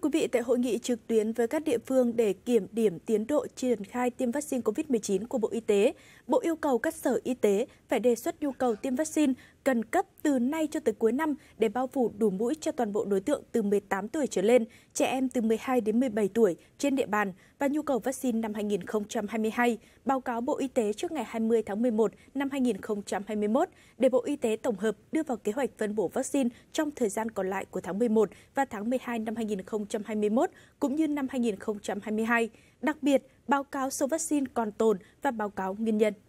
quý vị, tại hội nghị trực tuyến với các địa phương để kiểm điểm tiến độ triển khai tiêm vaccine COVID-19 của Bộ Y tế, Bộ yêu cầu các sở y tế phải đề xuất nhu cầu tiêm vaccine cần cấp từ nay cho tới cuối năm để bao phủ đủ mũi cho toàn bộ đối tượng từ 18 tuổi trở lên, trẻ em từ 12 đến 17 tuổi trên địa bàn và nhu cầu vaccine năm 2022, báo cáo Bộ Y tế trước ngày 20 tháng 11 năm 2021 để Bộ Y tế tổng hợp đưa vào kế hoạch phân bổ vaccine trong thời gian còn lại của tháng 11 và tháng 12 năm 2022 2021 cũng như năm 2022, đặc biệt báo cáo số vaccine còn tồn và báo cáo nguyên nhân.